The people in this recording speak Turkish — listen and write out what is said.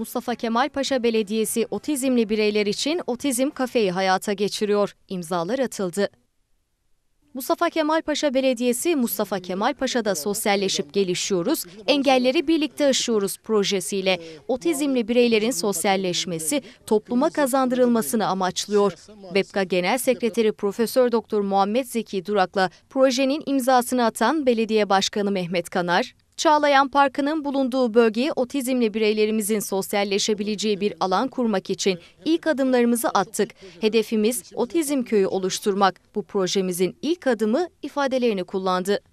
Mustafa Kemal Paşa Belediyesi otizmli bireyler için otizm kafeyi hayata geçiriyor. İmzalar atıldı. Mustafa Kemal Paşa Belediyesi Mustafa Kemal Paşa'da sosyalleşip gelişiyoruz, engelleri birlikte aşıyoruz projesiyle otizmli bireylerin sosyalleşmesi, topluma kazandırılmasını amaçlıyor. BEPKA Genel Sekreteri Profesör Doktor Muhammed Zeki Durak'la projenin imzasını atan Belediye Başkanı Mehmet Kanar, Çağlayan Parkı'nın bulunduğu bölgeye otizmli bireylerimizin sosyalleşebileceği bir alan kurmak için ilk adımlarımızı attık. Hedefimiz Otizm Köyü oluşturmak. Bu projemizin ilk adımı ifadelerini kullandı.